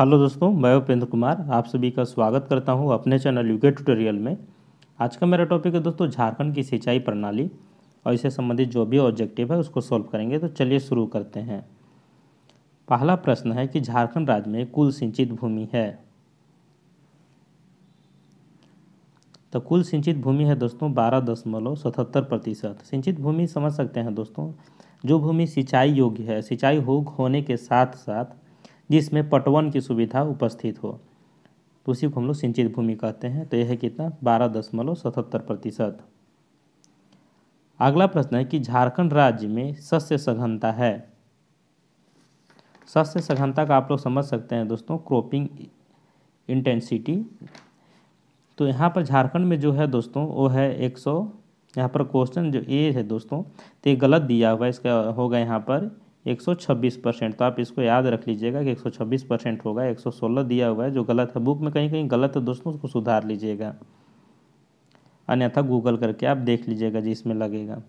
hello दोस्तों मैं उपेंद्र कुमार आप सभी का स्वागत करता हूं अपने चैनल यूके ट्यूटोरियल में आज का मेरा टॉपिक है दोस्तों झारखंड की सिंचाई प्रणाली और इससे संबंधित जो भी ऑब्जेक्टिव है उसको सॉल्व करेंगे तो चलिए शुरू करते हैं पहला प्रश्न है कि झारखंड राज्य में कुल सिंचित भूमि है तो कुल सिंचित भूमि है दोस्तों बारह दशमलव सतहत्तर प्रतिशत सिंचित भूमि समझ सकते हैं दोस्तों जो भूमि सिंचाई योग्य है सिंचाई हो होने के साथ साथ जिसमें पटवन की सुविधा उपस्थित हो तो उसी को हम लोग सिंचित भूमि कहते हैं तो यह है कितना बारह दशमलव सतहत्तर प्रतिशत अगला प्रश्न है कि झारखंड राज्य में सस्य सघनता है सस्य सघनता का आप लोग समझ सकते हैं दोस्तों क्रॉपिंग इंटेंसिटी तो यहाँ पर झारखंड में जो है दोस्तों वो है एक सौ यहाँ पर क्वेश्चन जो ए है दोस्तों तो ये गलत दिया हुआ है इसका होगा यहाँ पर 126 परसेंट तो आप इसको याद रख लीजिएगा कि 126 परसेंट होगा 116 दिया हुआ है जो गलत है बुक में कहीं कहीं गलत है दोस्तों उसको सुधार लीजिएगा अन्यथा गूगल करके आप देख लीजिएगा जी इसमें लगेगा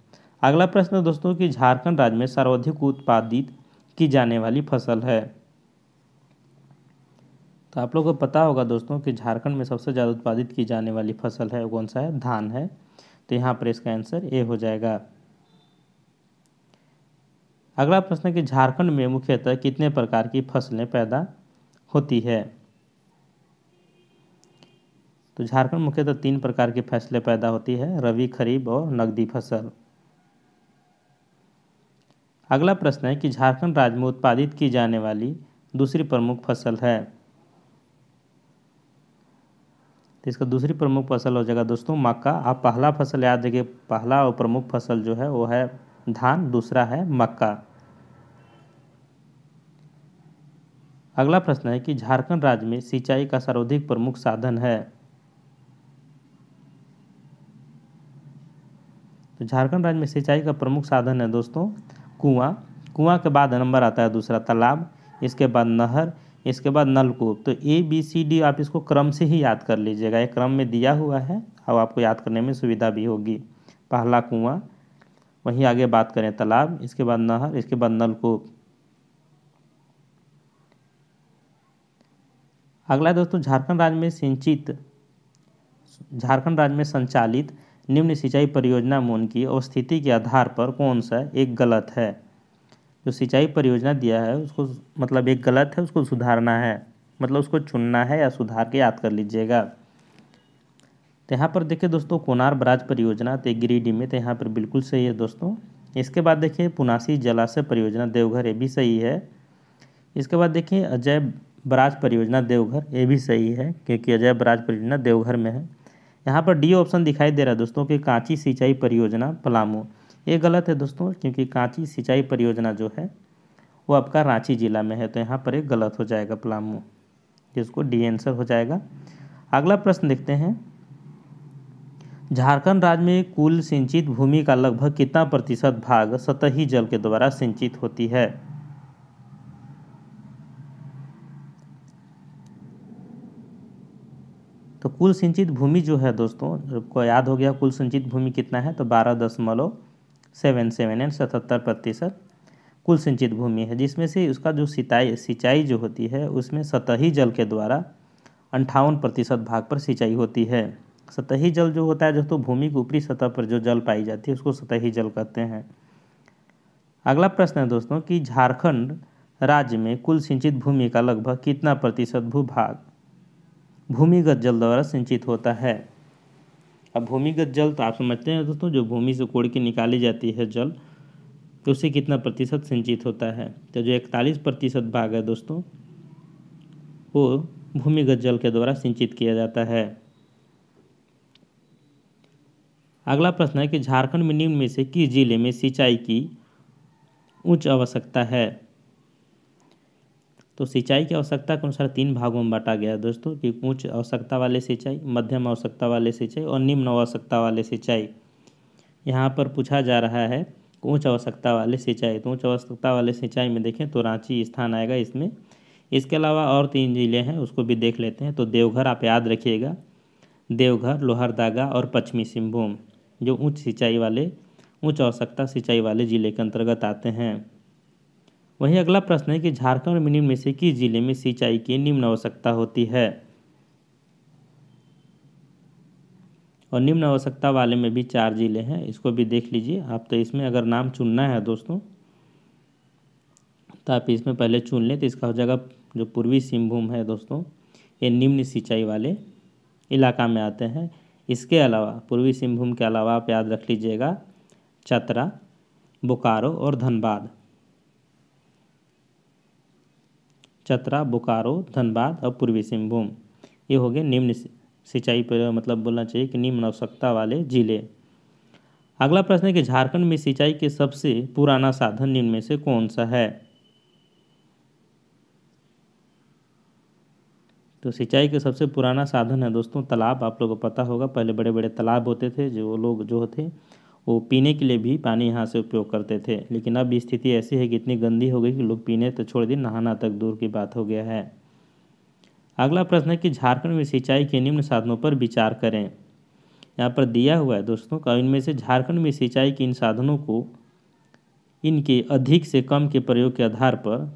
अगला प्रश्न है दोस्तों कि झारखंड राज्य में सर्वाधिक उत्पादित की जाने वाली फसल है तो आप लोगों को पता होगा दोस्तों कि झारखंड में सबसे ज़्यादा उत्पादित की जाने वाली फसल है कौन सा है धान है तो यहाँ पर इसका आंसर ए हो जाएगा अगला प्रश्न कि झारखंड में मुख्यतः कितने प्रकार की फसलें पैदा होती है तो झारखंड मुख्यतः तीन प्रकार की फसलें पैदा होती है रवि खरीफ और नकदी फसल अगला प्रश्न है कि झारखंड राज्य में उत्पादित की जाने वाली दूसरी प्रमुख फसल है तो इसका दूसरी प्रमुख फसल हो जाएगा दोस्तों मक्का आप पहला फसल याद रखिए पहला और प्रमुख फसल जो है वो है धान दूसरा है मक्का अगला प्रश्न है कि झारखंड राज्य में सिंचाई का सर्वाधिक प्रमुख साधन है तो झारखंड राज्य में सिंचाई का प्रमुख साधन है दोस्तों कुआं कुआं के बाद नंबर आता है दूसरा तालाब इसके बाद नहर इसके बाद नलकूप तो ए बी सी डी आप इसको क्रम से ही याद कर लीजिएगा ये क्रम में दिया हुआ है और आपको याद करने में सुविधा भी होगी पहला कुआं वहीं आगे बात करें तालाब इसके बाद नहर इसके बाद नलकूप अगला दोस्तों झारखंड राज्य में सिंचित झारखंड राज्य में संचालित निम्न सिंचाई परियोजना मोन की और स्थिति के आधार पर कौन सा एक गलत है जो सिंचाई परियोजना दिया है उसको मतलब एक गलत है उसको सुधारना है मतलब उसको चुनना है या सुधार के याद कर लीजिएगा तो यहाँ पर देखिए दोस्तों कोनार बराज परियोजना तो गिरिडीह में तो यहाँ पर बिल्कुल सही है दोस्तों इसके बाद देखिए पुनासी जलाशय परियोजना देवघर ये भी सही है इसके बाद देखिए अजय बराज परियोजना देवघर ये भी सही है क्योंकि अजय बराज परियोजना देवघर में है यहाँ पर डी ऑप्शन दिखाई दे रहा है दोस्तों कि कांची सिंचाई परियोजना पलामू ये गलत है दोस्तों क्योंकि कांची सिंचाई परियोजना जो है वो आपका रांची ज़िला में है तो यहाँ पर एक गलत हो जाएगा पलामू जिसको डी आंसर हो जाएगा अगला प्रश्न देखते हैं झारखंड राज्य में कुल सिंचित भूमि का लगभग कितना प्रतिशत भाग सतही जल के द्वारा सिंचित होती है तो कुल सिंचित भूमि जो है दोस्तों को याद हो गया कुल सिंचित भूमि कितना है तो बारह दशमलव सेवन सेवन एंड सतहत्तर प्रतिशत कुल सिंचित भूमि है जिसमें से उसका जो सिंचाई सिंचाई जो होती है उसमें सतही जल के द्वारा अंठावन प्रतिशत भाग पर सिंचाई होती है सतही जल जो होता है दोस्तों भूमि के ऊपरी सतह पर जो जल पाई जाती है उसको सतही जल कहते हैं अगला प्रश्न है दोस्तों कि झारखंड राज्य में कुल सिंचित भूमि का लगभग कितना प्रतिशत भूभाग भूमिगत जल द्वारा सिंचित होता है अब भूमिगत जल तो आप समझते हैं दोस्तों जो भूमि से कोड़ के निकाली जाती है जल तो उसे कितना प्रतिशत सिंचित होता है तो जो इकतालीस प्रतिशत भाग है दोस्तों वो भूमिगत जल के द्वारा सिंचित किया जाता है अगला प्रश्न है कि झारखंड में निम्न में से किस जिले में सिंचाई की उच्च आवश्यकता है तो सिंचाई की आवश्यकता के अनुसार तीन भागों में बांटा गया है दोस्तों कि उच्च आवश्यकता वाले सिंचाई मध्यम आवश्यकता वाले सिंचाई और निम्न आवश्यकता वाले सिंचाई यहाँ पर पूछा जा रहा है उच्च आवश्यकता वाले सिंचाई तो उच्च आवश्यकता वाले सिंचाई में देखें तो रांची स्थान आएगा इसमें इसके अलावा और तीन ज़िले हैं उसको भी देख लेते हैं तो देवघर आप याद रखिएगा देवघर लोहरदागा और पश्चिमी सिंहभूम जो उच्च सिंचाई वाले उच्च आवश्यकता सिंचाई वाले ज़िले के अंतर्गत आते हैं वहीं अगला प्रश्न है कि झारखंड में निम्न से किस जिले में सिंचाई की निम्न आवश्यकता होती है और निम्न आवश्यकता वाले में भी चार जिले हैं इसको भी देख लीजिए आप तो इसमें अगर नाम चुनना है दोस्तों तो आप इसमें पहले चुन लें तो इसका हो जाएगा जो पूर्वी सिंहभूम है दोस्तों ये निम्न सिंचाई वाले इलाका में आते हैं इसके अलावा पूर्वी सिंहभूम के अलावा आप याद रख लीजिएगा चतरा बोकारो और धनबाद चतरा बोकारो धनबाद और पूर्वी सिंहभूम ये हो गए निम्न सिंचाई पर मतलब बोलना चाहिए कि निम्न आवश्यकता वाले जिले अगला प्रश्न है कि झारखंड में सिंचाई के सबसे पुराना साधन निम्न में से कौन सा है तो सिंचाई के सबसे पुराना साधन है दोस्तों तालाब आप लोगों को पता होगा पहले बड़े बड़े तालाब होते थे जो लोग जो थे वो पीने के लिए भी पानी यहाँ से उपयोग करते थे लेकिन अब स्थिति ऐसी है कि इतनी गंदी हो गई कि लोग पीने तो छोड़ दिए नहाना तक दूर की बात हो गया है अगला प्रश्न है कि झारखंड में सिंचाई के निम्न साधनों पर विचार करें यहाँ पर दिया हुआ है दोस्तों का इनमें से झारखंड में सिंचाई के इन साधनों को इनके अधिक से कम के प्रयोग के आधार पर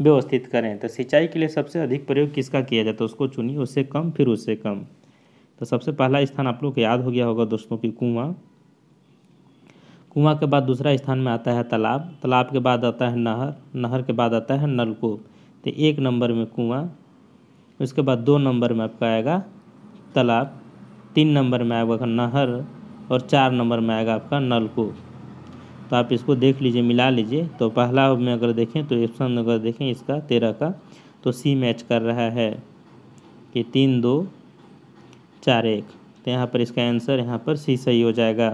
व्यवस्थित करें तो सिंचाई के लिए सबसे अधिक प्रयोग किसका किया जाता है उसको चुनिए उससे कम फिर उससे कम तो सबसे पहला स्थान आप लोग को याद हो गया होगा दोस्तों कि कुआँ कुआँ के बाद दूसरा स्थान में आता है तालाब तालाब के बाद आता है नहर नहर के बाद आता है नलकूप तो एक नंबर में कुआँ उसके बाद दो नंबर में आपका आएगा तालाब तीन नंबर में आएगा नहर और चार नंबर में आएगा आपका नलकूप तो आप इसको देख लीजिए मिला लीजिए तो पहला में अगर देखें तो ऑप्शन अगर देखें इसका तेरह का तो सी मैच कर रहा है कि तीन दो चार एक तो यहाँ पर इसका आंसर यहाँ पर सी सही हो जाएगा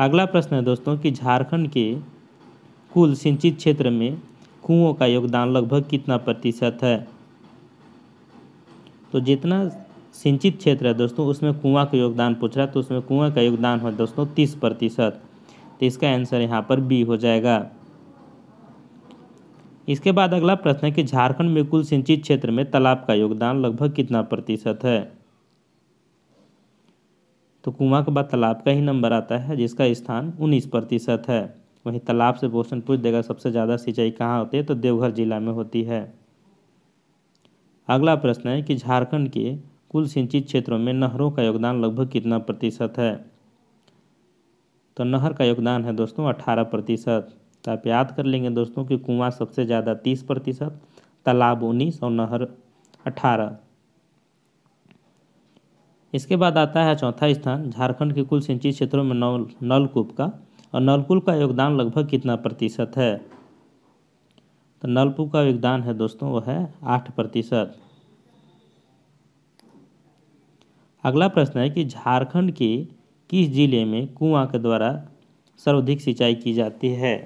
अगला प्रश्न है दोस्तों कि झारखंड के कुल सिंचित क्षेत्र में कुओं का योगदान लगभग कितना प्रतिशत है तो जितना सिंचित क्षेत्र है दोस्तों उसमें कुआं का योगदान पूछ रहा है तो उसमें कुआं का योगदान हो दोस्तों तीस प्रतिशत तो इसका आंसर यहाँ पर बी हो जाएगा इसके बाद अगला प्रश्न है कि झारखंड में कुल सिंचित क्षेत्र में तालाब का योगदान लगभग कितना प्रतिशत है तो कुआं के बाद तालाब का ही नंबर आता है जिसका स्थान उन्नीस प्रतिशत है वहीं तालाब से क्वेश्चन पूछ देगा सबसे ज़्यादा सिंचाई कहाँ होती है तो देवघर जिला में होती है अगला प्रश्न है कि झारखंड के कुल सिंचित क्षेत्रों में नहरों का योगदान लगभग कितना प्रतिशत है तो नहर का योगदान है दोस्तों अठारह प्रतिशत तो आप याद कर लेंगे दोस्तों कि कुआँ सबसे ज़्यादा तीस प्रतिशत तालाब उन्नीस और नहर अठारह इसके बाद आता है चौथा स्थान झारखंड के कुल सिंचित क्षेत्रों में नल नलकूप का और नलकूप का योगदान लगभग कितना प्रतिशत है तो नलकूप का योगदान है दोस्तों वो है आठ प्रतिशत अगला प्रश्न है कि झारखंड के किस जिले में कुआं के द्वारा सर्वाधिक सिंचाई की जाती है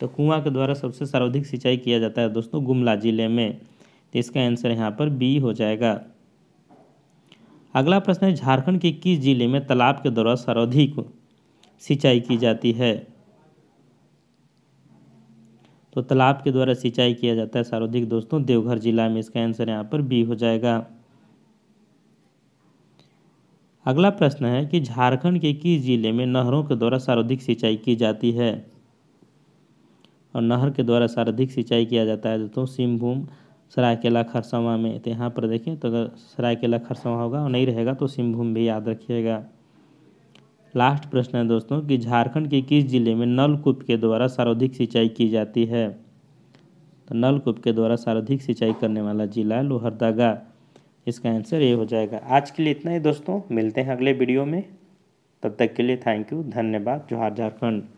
तो कुआं के द्वारा सबसे सर्वाधिक सिंचाई किया जाता है दोस्तों गुमला जिले में तो इसका आंसर यहाँ पर बी हो जाएगा अगला प्रश्न है झारखंड के किस जिले में तालाब के द्वारा सर्वाधिक सिंचाई की जाती है तो तालाब के द्वारा सिंचाई किया जाता है सर्वाधिक दोस्तों देवघर जिला में इसका आंसर यहाँ पर बी हो जाएगा अगला प्रश्न है कि झारखंड के किस जिले में नहरों के द्वारा सर्वाधिक सिंचाई की जाती है और नहर के द्वारा सर्वाधिक सिंचाई किया जाता है दोस्तों सिंहभूम सरायकेला खरसावा में तो यहाँ पर देखें तो अगर सरायकेला खरसावा होगा और नहीं रहेगा तो सिंहभूम भी याद रखिएगा लास्ट प्रश्न है दोस्तों कि झारखंड के किस जिले में नलकूप के द्वारा सर्वाधिक सिंचाई की जाती है तो नलकूप के द्वारा सर्वाधिक सिंचाई करने वाला जिला है लोहरदगा इसका आंसर ये हो जाएगा आज के लिए इतना ही दोस्तों मिलते हैं अगले वीडियो में तब तक के लिए थैंक यू धन्यवाद जोहार झारखंड